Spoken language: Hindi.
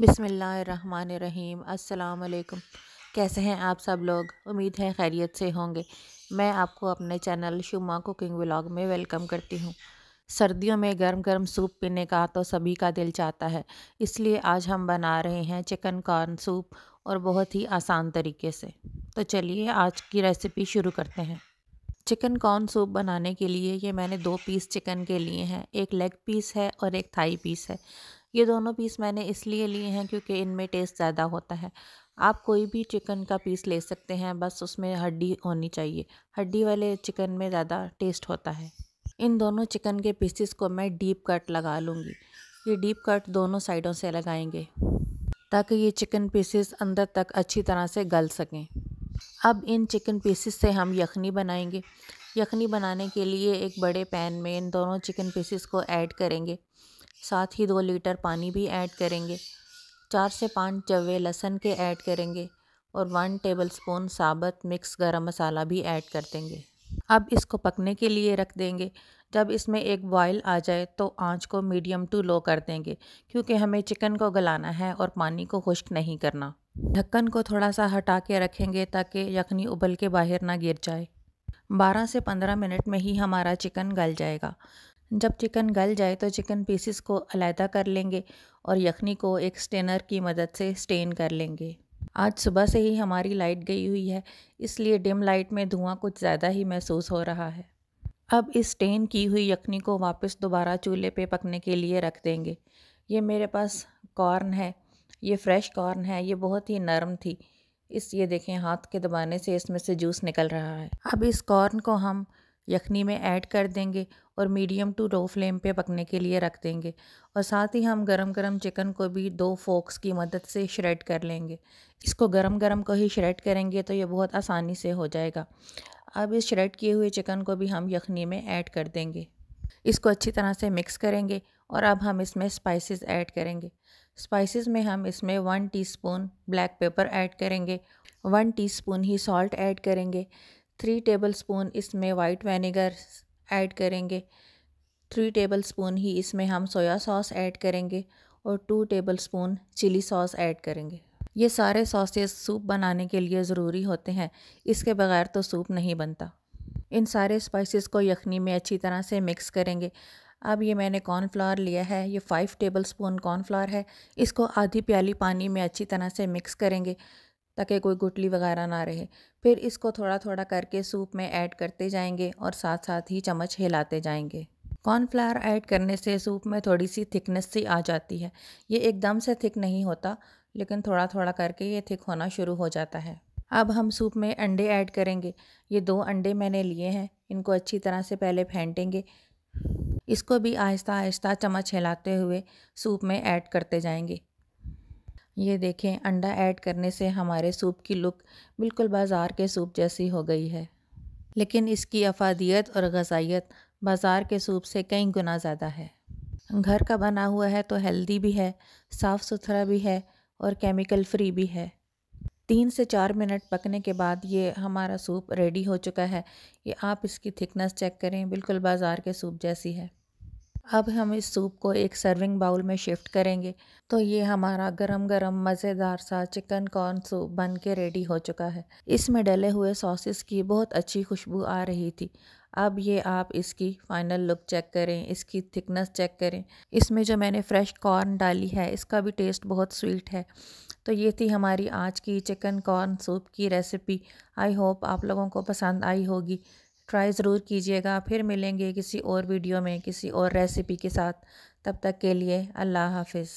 बिसमीम् अल्लाम कैसे हैं आप सब लोग उम्मीद है खैरियत से होंगे मैं आपको अपने चैनल शुमा कुकिंग व्लॉग में वेलकम करती हूँ सर्दियों में गर्म गर्म सूप पीने का तो सभी का दिल चाहता है इसलिए आज हम बना रहे हैं चिकन कॉर्न सूप और बहुत ही आसान तरीके से तो चलिए आज की रेसिपी शुरू करते हैं चिकन कॉर्न सूप बनाने के लिए ये मैंने दो पीस चिकन के लिए हैं एक लेग पीस है और एक थाई पीस है ये दोनों पीस मैंने इसलिए लिए हैं क्योंकि इनमें टेस्ट ज़्यादा होता है आप कोई भी चिकन का पीस ले सकते हैं बस उसमें हड्डी होनी चाहिए हड्डी वाले चिकन में ज़्यादा टेस्ट होता है इन दोनों चिकन के पीसेस को मैं डीप कट लगा लूँगी ये डीप कट दोनों साइडों से लगाएंगे ताकि ये चिकन पीसेस अंदर तक अच्छी तरह से गल सकें अब इन चिकन पीसेस से हम यखनी बनाएंगे यखनी बनाने के लिए एक बड़े पैन में इन दोनों चिकन पीसेस को ऐड करेंगे साथ ही दो लीटर पानी भी ऐड करेंगे चार से पाँच जवे लहसन के ऐड करेंगे और वन टेबल स्पून साबत मिक्स गरम मसाला भी ऐड कर देंगे अब इसको पकने के लिए रख देंगे जब इसमें एक बॉयल आ जाए तो आंच को मीडियम टू लो कर देंगे क्योंकि हमें चिकन को गलाना है और पानी को खुश्क नहीं करना ढक्कन को थोड़ा सा हटा के रखेंगे ताकि यखनी उबल के बाहर ना गिर जाए 12 से 15 मिनट में ही हमारा चिकन गल जाएगा जब चिकन गल जाए तो चिकन पीसेस को अलहदा कर लेंगे और यखनी को एक स्टेनर की मदद से स्टेन कर लेंगे आज सुबह से ही हमारी लाइट गई हुई है इसलिए डिम लाइट में धुआं कुछ ज़्यादा ही महसूस हो रहा है अब इस स्टेन की हुई यखनी को वापस दोबारा चूल्हे पे पकने के लिए रख देंगे ये मेरे पास कॉर्न है ये फ्रेश कॉर्न है ये बहुत ही नरम थी इस ये देखें हाथ के दबाने से इसमें से जूस निकल रहा है अब इस कॉर्न को हम यखनी में ऐड कर देंगे और मीडियम टू लो फ्लेम पे पकने के लिए रख देंगे और साथ ही हम गरम गरम चिकन को भी दो फोक्स की मदद से श्रेड कर लेंगे इसको गरम गरम को ही श्रेड करेंगे तो ये बहुत आसानी से हो जाएगा अब इस श्रेड किए हुए चिकन को भी हम यखनी में ऐड कर देंगे इसको अच्छी तरह से मिक्स करेंगे और अब हम इसमें स्पाइसेस ऐड करेंगे स्पाइसेस में हम इसमें one teaspoon black pepper add करेंगे वन टीस्पून ही सॉल्ट ऐड करेंगे थ्री टेबल स्पून इसमें वाइट वेनेगर ऐड करेंगे थ्री टेबल स्पून ही इसमें हम सोया सॉस ऐड करेंगे और two tablespoon chilli sauce add करेंगे ये सारे सॉसेस सूप बनाने के लिए ज़रूरी होते हैं इसके बगैर तो सूप नहीं बनता इन सारे स्पाइसेस को यखनी में अच्छी तरह से मिक्स करेंगे अब ये मैंने कॉर्नफ्लावर लिया है ये फ़ाइव टेबल स्पून कॉर्नफ्लावर है इसको आधी प्याली पानी में अच्छी तरह से मिक्स करेंगे ताकि कोई गुटली वगैरह ना रहे फिर इसको थोड़ा थोड़ा करके सूप में ऐड करते जाएंगे और साथ साथ ही चम्मच हिलाते जाएंगे कॉर्नफ्लावर ऐड करने से सूप में थोड़ी सी थिकनेस सी आ जाती है ये एकदम से थिक नहीं होता लेकिन थोड़ा थोड़ा करके ये थिक होना शुरू हो जाता है अब हम सूप में अंडे ऐड करेंगे ये दो अंडे मैंने लिए हैं इनको अच्छी तरह से पहले फेंटेंगे इसको भी आहिस्ता आहिस्ता चम्मच हिलाते हुए सूप में ऐड करते जाएंगे ये देखें अंडा ऐड करने से हमारे सूप की लुक बिल्कुल बाज़ार के सूप जैसी हो गई है लेकिन इसकी अफादियत और गजाइत बाज़ार के सूप से कई गुना ज़्यादा है घर का बना हुआ है तो हेल्दी भी है साफ़ सुथरा भी है और केमिकल फ्री भी है तीन से चार मिनट पकने के बाद ये हमारा सूप रेडी हो चुका है ये आप इसकी थिकनेस चेक करें बिल्कुल बाज़ार के सूप जैसी है अब हम इस सूप को एक सर्विंग बाउल में शिफ्ट करेंगे तो ये हमारा गरम गरम मज़ेदार सा चिकन कॉर्न सूप बन के रेडी हो चुका है इसमें डले हुए सॉसेस की बहुत अच्छी खुशबू आ रही थी अब ये आप इसकी फ़ाइनल लुक चेक करें इसकी थिकनेस चेक करें इसमें जो मैंने फ्रेश कॉर्न डाली है इसका भी टेस्ट बहुत स्वीट है तो ये थी हमारी आज की चिकन कॉर्न सूप की रेसिपी आई होप आप लोगों को पसंद आई होगी ट्राई ज़रूर कीजिएगा फिर मिलेंगे किसी और वीडियो में किसी और रेसिपी के साथ तब तक के लिए अल्लाह हाफिज़